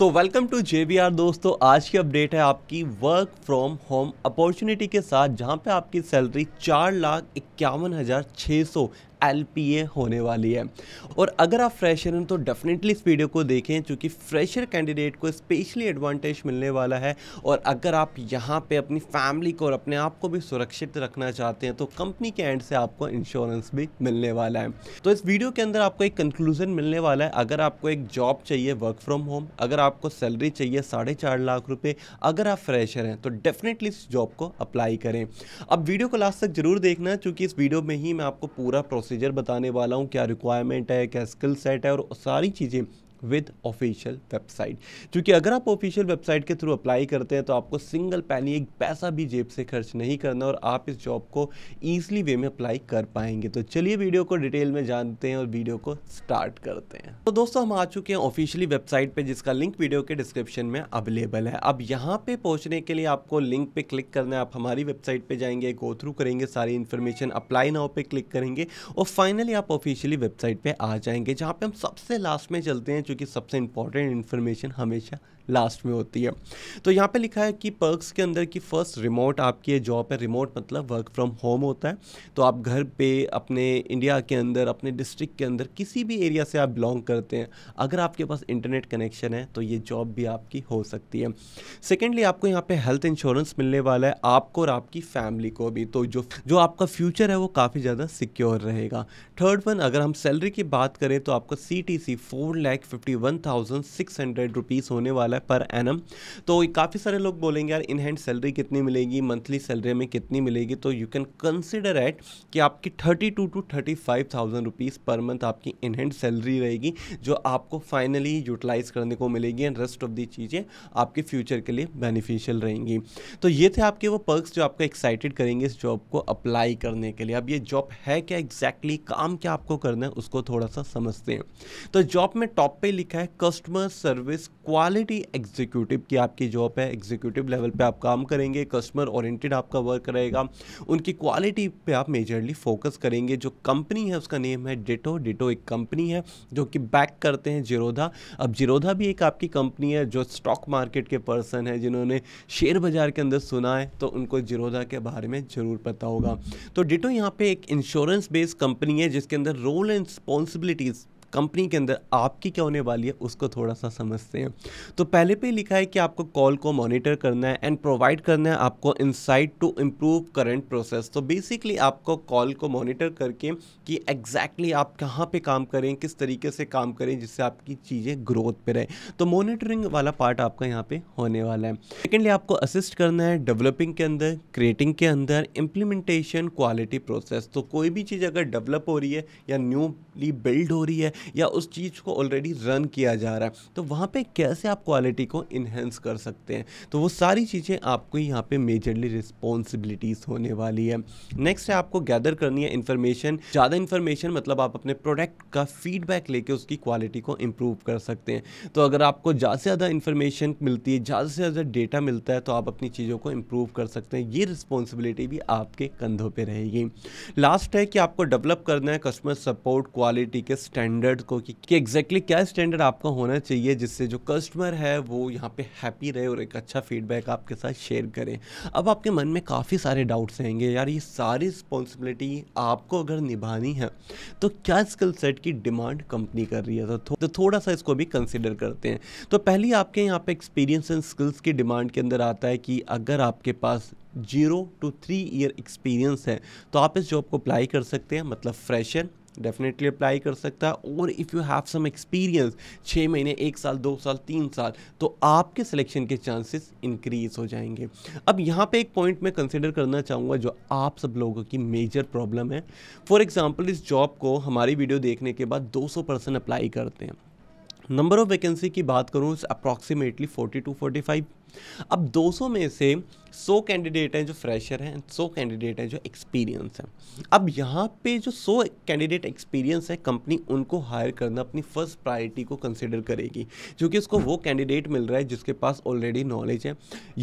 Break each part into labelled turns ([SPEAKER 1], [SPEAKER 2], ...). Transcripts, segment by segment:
[SPEAKER 1] so welcome to J B R दोस्तों आज की अपडेट है आपकी वर्क फ्रॉम होम अपॉर्चुनिटी के साथ जहां पे आपकी सैलरी चार लाख इक्यावन हज़ार छः सौ एल होने वाली है और अगर आप फ्रेशर हैं तो डेफिनेटली इस वीडियो को देखें चूँकि फ्रेशर कैंडिडेट को स्पेशली एडवांटेज मिलने वाला है और अगर आप यहाँ पर अपनी फैमिली को और अपने आप को भी सुरक्षित रखना चाहते हैं तो कंपनी के एंड से आपको इंश्योरेंस भी मिलने वाला है तो इस वीडियो के अंदर आपको एक कंक्लूजन मिलने वाला है अगर आपको एक जॉब चाहिए वर्क फ्रॉम होम अगर आपको सैलरी चाहिए साढ़े चार लाख रुपए अगर आप फ्रेशर हैं तो डेफिनेटली इस जॉब को अप्लाई करें अब वीडियो को लास्ट तक जरूर देखना चूँकि इस वीडियो में ही मैं आपको पूरा प्रोसेस प्रोसीजर बताने वाला हूँ क्या रिक्वायरमेंट है क्या स्किल सेट है और सारी चीज़ें विद ऑफिशियल वेबसाइट क्योंकि अगर आप ऑफिशियल वेबसाइट के थ्रू अप्लाई करते हैं तो आपको सिंगल पैनी एक पैसा भी जेब से खर्च नहीं करना और आप इस जॉब को ईजली वे में अप्लाई कर पाएंगे तो चलिए वीडियो को डिटेल में जानते हैं और वीडियो को स्टार्ट करते हैं तो दोस्तों हम आ चुके हैं ऑफिशियली वेबसाइट पर जिसका लिंक वीडियो के डिस्क्रिप्शन में अवेलेबल है अब यहाँ पर पहुँचने के लिए आपको लिंक पर क्लिक करना है आप हमारी वेबसाइट पर जाएंगे गो थ्रू करेंगे सारी इन्फॉर्मेशन अप्लाई नाव पर क्लिक करेंगे और फाइनली आप ऑफिशियली वेबसाइट पर आ जाएंगे जहाँ पर हम सबसे लास्ट में चलते हैं क्योंकि सबसे इंपॉर्टेंट इन्फॉर्मेशन हमेशा लास्ट में होती है तो यहाँ पे लिखा है कि पर्क्स के अंदर की फ़र्स्ट रिमोट आपकी जॉब है रिमोट मतलब वर्क फ्रॉम होम होता है तो आप घर पे अपने इंडिया के अंदर अपने डिस्ट्रिक्ट के अंदर किसी भी एरिया से आप बिलोंग करते हैं अगर आपके पास इंटरनेट कनेक्शन है तो ये जॉब भी आपकी हो सकती है सेकेंडली आपको यहाँ पर हेल्थ इंश्योरेंस मिलने वाला है आपको और आपकी फैमिली को भी तो जो जो आपका फ्यूचर है वो काफ़ी ज़्यादा सिक्योर रहेगा थर्ड वन अगर हम सैलरी की बात करें तो आपको C T C four lakh fifty one thousand six hundred rupees होने वाला है पर एनम तो काफ़ी सारे लोग बोलेंगे यार इन हैंड सैलरी कितनी मिलेगी मंथली सैलरी में कितनी मिलेगी तो यू कैन कंसिडर एट कि आपकी thirty two to thirty five thousand rupees पर मंथ आपकी इन हैंड सैलरी रहेगी जो आपको फाइनली यूटिलाइज करने को मिलेगी एंड रेस्ट ऑफ दी चीज़ें आपके फ्यूचर के लिए बेनिफिशियल रहेंगी तो ये थे आपके वो पर्क्स जो आपको एक्साइटेड करेंगे इस जॉब को अप्लाई करने के लिए अब ये जॉब है क्या एग्जैक्टली exactly, काम क्या आपको करना है उसको थोड़ा सा समझते हैं तो जॉब में टॉप पे लिखा है कस्टमर सर्विस क्वालिटी एग्जीक्यूटिव की आपकी जॉब है एग्जीक्यूटिव लेवल पे आप काम करेंगे कस्टमर ओरिएंटेड आपका वर्क रहेगा उनकी क्वालिटी पे आप मेजरली फोकस करेंगे जो कंपनी है उसका नेम है डिटो डिटो एक कंपनी है जो कि बैक करते हैं जिरोधा अब जिरोधा भी एक आपकी कंपनी है जो स्टॉक मार्केट के पर्सन है जिन्होंने शेयर बाज़ार के अंदर सुना है तो उनको जिरोधा के बारे में ज़रूर पता होगा तो डिटो यहाँ पर एक इंश्योरेंस बेस्ड कंपनी है जिसके अंदर रोल एंड रिस्पॉन्सिबिलिटीज़ कंपनी के अंदर आपकी क्या होने वाली है उसको थोड़ा सा समझते हैं तो पहले पे लिखा है कि आपको कॉल को मॉनिटर करना है एंड प्रोवाइड करना है आपको insight to improve current process तो बेसिकली आपको कॉल को मॉनिटर करके कि एग्जैक्टली exactly आप कहाँ पे काम करें किस तरीके से काम करें जिससे आपकी चीज़ें ग्रोथ पे रहे तो मॉनिटरिंग वाला पार्ट आपका यहाँ पे होने वाला है सेकेंडली आपको असिस्ट करना है डेवलपिंग के अंदर क्रिएटिंग के अंदर इम्प्लीमेंटेशन क्वालिटी प्रोसेस तो कोई भी चीज़ अगर डेवलप हो रही है या न्यूली बिल्ड हो रही है या उस चीज़ को ऑलरेडी रन किया जा रहा है तो वहाँ पे कैसे आप क्वालिटी को इन्हेंस कर सकते हैं तो वो सारी चीज़ें आपको यहाँ पे मेजरली रिस्पॉन्सिबिलिटीज़ होने वाली है नेक्स्ट है आपको गैदर करनी है इन्फॉर्मेशन ज़्यादा इन्फॉर्मेशन मतलब आप अपने प्रोडक्ट का फीडबैक लेके उसकी क्वालिटी को इम्प्रूव कर सकते हैं तो अगर आपको ज़्यादा से ज़्यादा इन्फॉर्मेशन मिलती है ज़्यादा से ज़्यादा डेटा मिलता है तो आप अपनी चीज़ों को इम्प्रूव कर सकते हैं ये रिस्पॉन्सिबिलिटी भी आपके कंधों पर रहेगी लास्ट है कि आपको डेवलप करना है कस्टमर सपोर्ट क्वालिटी के स्टैंडर्ड स्टैंडर्ड को कि, कि एग्जैक्टली क्या स्टैंडर्ड आपका होना चाहिए जिससे जो कस्टमर है वो यहाँ पे हैप्पी रहे और एक अच्छा फीडबैक आपके साथ शेयर करें अब आपके मन में काफ़ी सारे डाउट्स रहेंगे यार ये सारी रिस्पॉन्सिबिलिटी आपको अगर निभानी है तो क्या स्किल सेट की डिमांड कंपनी कर रही है तो, थो, तो थोड़ा सा इसको भी कंसिडर करते हैं तो पहली आपके यहाँ पे एक्सपीरियंस एंड स्किल्स की डिमांड के अंदर आता है कि अगर आपके पास zero to three year experience है तो आप इस जॉब को अप्लाई कर सकते हैं मतलब फ्रेशर डेफिनेटली अप्लाई कर सकता है और if you have some experience छः महीने एक साल दो साल तीन साल तो आपके सिलेक्शन के चांसेस इंक्रीज हो जाएंगे अब यहाँ पे एक पॉइंट मैं कंसिडर करना चाहूँगा जो आप सब लोगों की मेजर प्रॉब्लम है फॉर एग्ज़ाम्पल इस जॉब को हमारी वीडियो देखने के बाद 200 परसेंट अप्लाई करते हैं नंबर ऑफ़ वैकेंसी की बात करूँ approximately forty two forty five अब 200 में से 100 कैंडिडेट हैं जो फ्रेशर हैं 100 कैंडिडेट हैं जो एक्सपीरियंस हैं अब यहाँ पे जो 100 कैंडिडेट एक्सपीरियंस है कंपनी उनको हायर करना अपनी फर्स्ट प्रायोरिटी को कंसिडर करेगी जो कि उसको वो कैंडिडेट मिल रहा है जिसके पास ऑलरेडी नॉलेज है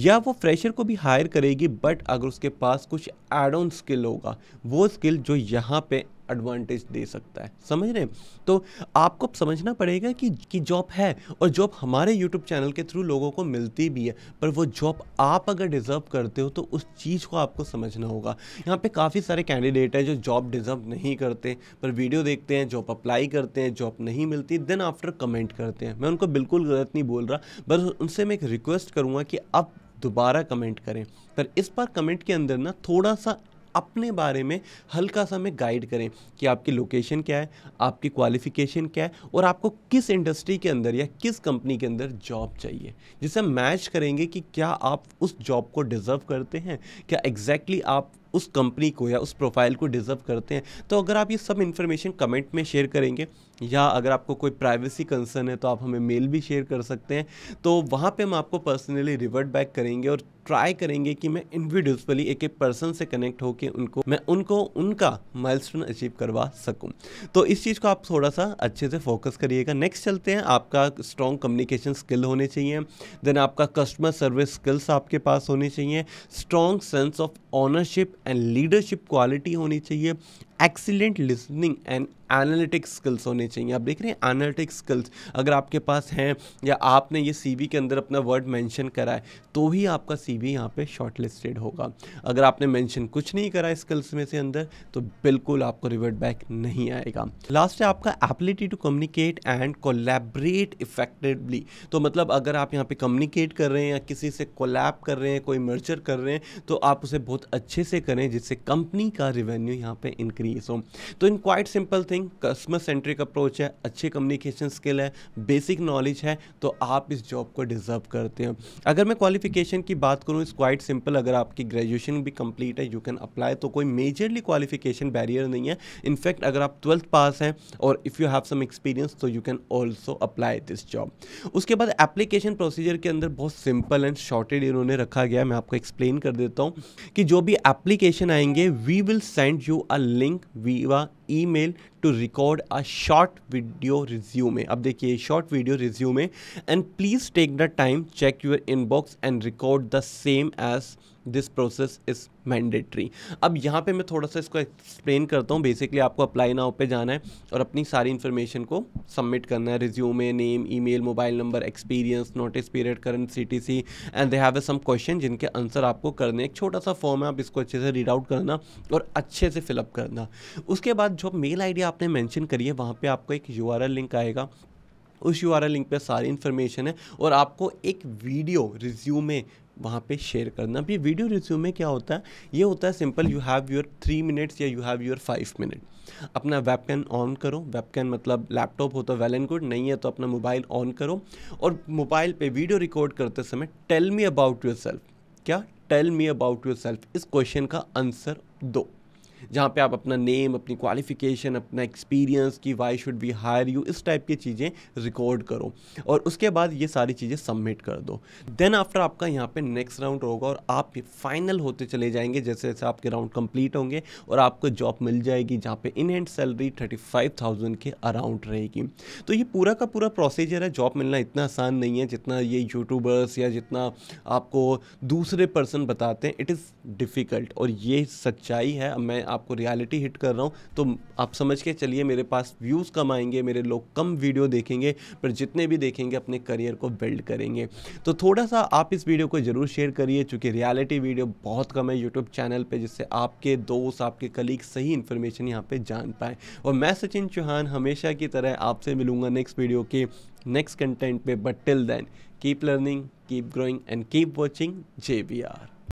[SPEAKER 1] या वो फ्रेशर को भी हायर करेगी बट अगर उसके पास कुछ एड ऑन स्किल होगा वो स्किल जो यहाँ पे एडवांटेज दे सकता है समझ रहे हैं तो आपको समझना पड़ेगा कि कि जॉब है और जॉब हमारे यूट्यूब चैनल के थ्रू लोगों को मिलती भी है पर वो जॉब आप अगर डिज़र्व करते हो तो उस चीज़ को आपको समझना होगा यहाँ पे काफ़ी सारे कैंडिडेट हैं जो जॉब डिज़र्व नहीं करते पर वीडियो देखते हैं जॉब अप्लाई करते हैं जॉब नहीं मिलती देन आफ्टर कमेंट करते हैं मैं उनको बिल्कुल गलत नहीं बोल रहा बस उनसे मैं एक रिक्वेस्ट करूँगा कि आप दोबारा कमेंट करें पर इस बार कमेंट के अंदर ना थोड़ा सा अपने बारे में हल्का सा हमें गाइड करें कि आपकी लोकेशन क्या है आपकी क्वालिफिकेशन क्या है और आपको किस इंडस्ट्री के अंदर या किस कंपनी के अंदर जॉब चाहिए जिसे मैच करेंगे कि क्या आप उस जॉब को डिज़र्व करते हैं क्या एग्जैक्टली exactly आप उस कंपनी को या उस प्रोफाइल को डिज़र्व करते हैं तो अगर आप ये सब इन्फॉर्मेशन कमेंट में शेयर करेंगे या अगर आपको कोई प्राइवेसी कंसर्न है तो आप हमें मेल भी शेयर कर सकते हैं तो वहाँ पे हम आपको पर्सनली रिवर्ट बैक करेंगे और ट्राई करेंगे कि मैं इंडिविजुअली एक एक पर्सन से कनेक्ट होकर उनको मैं उनको उनका माइल अचीव करवा सकूँ तो इस चीज़ को आप थोड़ा सा अच्छे से फोकस करिएगा नेक्स्ट चलते हैं आपका स्ट्रॉन्ग कम्युनिकेशन स्किल होने चाहिए देन आपका कस्टमर सर्विस स्किल्स आपके पास होने चाहिए strong sense of ownership and leadership quality होनी चाहिए excellent listening and analytic skills होने चाहिए आप देख रहे हैं एनालिटिक स्किल्स अगर आपके पास हैं या आपने ये सी के अंदर अपना वर्ड मैंशन करा है तो ही आपका सी वी यहाँ पे शॉर्टलिस्टेड होगा अगर आपने मैंशन कुछ नहीं करा स्किल्स में से अंदर तो बिल्कुल आपको रिवर्ट बैक नहीं आएगा लास्ट है आपका ability to communicate and collaborate effectively तो मतलब अगर आप यहाँ पे कम्युनिकेट कर रहे हैं या किसी से कोलैब कर रहे हैं कोई मर्चर कर रहे हैं तो आप उसे बहुत अच्छे से करें जिससे कंपनी का रिवेन्यू यहाँ पे इंक्रीज हो तो इन quite simple thing thing customer centric approach है अच्छी कम्युनिकेशन स्किल है बेसिक नॉलेज है तो आप इस जॉब को डिज़र्व करते हैं अगर मैं क्वालिफिकेशन की बात करूँ इस क्वाइट सिंपल अगर आपकी ग्रेजुएशन भी कंप्लीट है यू कैन अप्लाई तो कोई मेजरली क्वालिफिकेशन बैरियर नहीं है इनफैक्ट अगर आप ट्वेल्थ पास हैं और if you have some experience तो you can also apply this job उसके बाद एप्लीकेशन प्रोसीजर के अंदर बहुत सिंपल एंड शॉर्टेड इन्होंने रखा गया मैं आपको एक्सप्लेन कर देता हूँ कि जो भी एप्लीकेशन आएंगे we will send you a link via email to record a short video resume अब देखिए short video resume and please take the time check your inbox and record the same as this process is mandatory अब यहाँ पे मैं थोड़ा सा इसको explain करता हूँ बेसिकली आपको अप्लाई नाउ पे जाना है और अपनी सारी इन्फॉर्मेशन को सबमिट करना है resume name e mail mobile number experience notice period current C T C and they have a some question जिनके आंसर आपको करने एक छोटा सा फॉर्म है आप इसको अच्छे से रीड आउट करना और अच्छे से फिलअप करना उसके बाद जो मेल आई आपने मैंशन करी है वहाँ पर आपको एक यू लिंक आएगा उस यू लिंक पे सारी इन्फॉर्मेशन है और आपको एक वीडियो रिज्यूमे वहाँ पे शेयर करना अभी वीडियो रिज्यूम में क्या होता है ये होता है simple you have your three minutes या you have your five minute अपना वेबकैन ऑन करो वेबकैन मतलब लैपटॉप हो तो वेल एंड गुड नहीं है तो अपना मोबाइल ऑन करो और मोबाइल पे वीडियो रिकॉर्ड करते समय tell me about yourself क्या tell me about yourself इस क्वेश्चन का आंसर दो जहाँ पे आप अपना नेम अपनी क्वालिफिकेशन अपना एक्सपीरियंस कि why should we hire you इस टाइप की चीज़ें रिकॉर्ड करो और उसके बाद ये सारी चीज़ें सबमिट कर दो देन आफ्टर आपका यहाँ पे नेक्स्ट राउंड होगा और आप फाइनल होते चले जाएंगे जैसे जैसे आपके राउंड कंप्लीट होंगे और आपको जॉब मिल जाएगी जहाँ पे in hand salary thirty five thousand के अराउंड रहेगी तो ये पूरा का पूरा प्रोसीजर है जॉब मिलना इतना आसान नहीं है जितना ये यूट्यूबर्स या जितना आपको दूसरे पर्सन बताते हैं इट इज़ डिफ़िकल्ट और ये सच्चाई है मैं आप आपको रियलिटी हिट कर रहा हूँ तो आप समझ के चलिए मेरे पास व्यूज़ कम आएंगे मेरे लोग कम वीडियो देखेंगे पर जितने भी देखेंगे अपने करियर को बिल्ड करेंगे तो थोड़ा सा आप इस वीडियो को ज़रूर शेयर करिए चूँकि रियलिटी वीडियो बहुत कम है यूट्यूब चैनल पर जिससे आपके दोस्त आपके कलीग सही इन्फॉर्मेशन यहाँ पर जान पाए और मैं सचिन चौहान हमेशा की तरह आपसे मिलूंगा नेक्स्ट वीडियो के नेक्स्ट कंटेंट पे but till then keep learning keep growing and keep watching J B are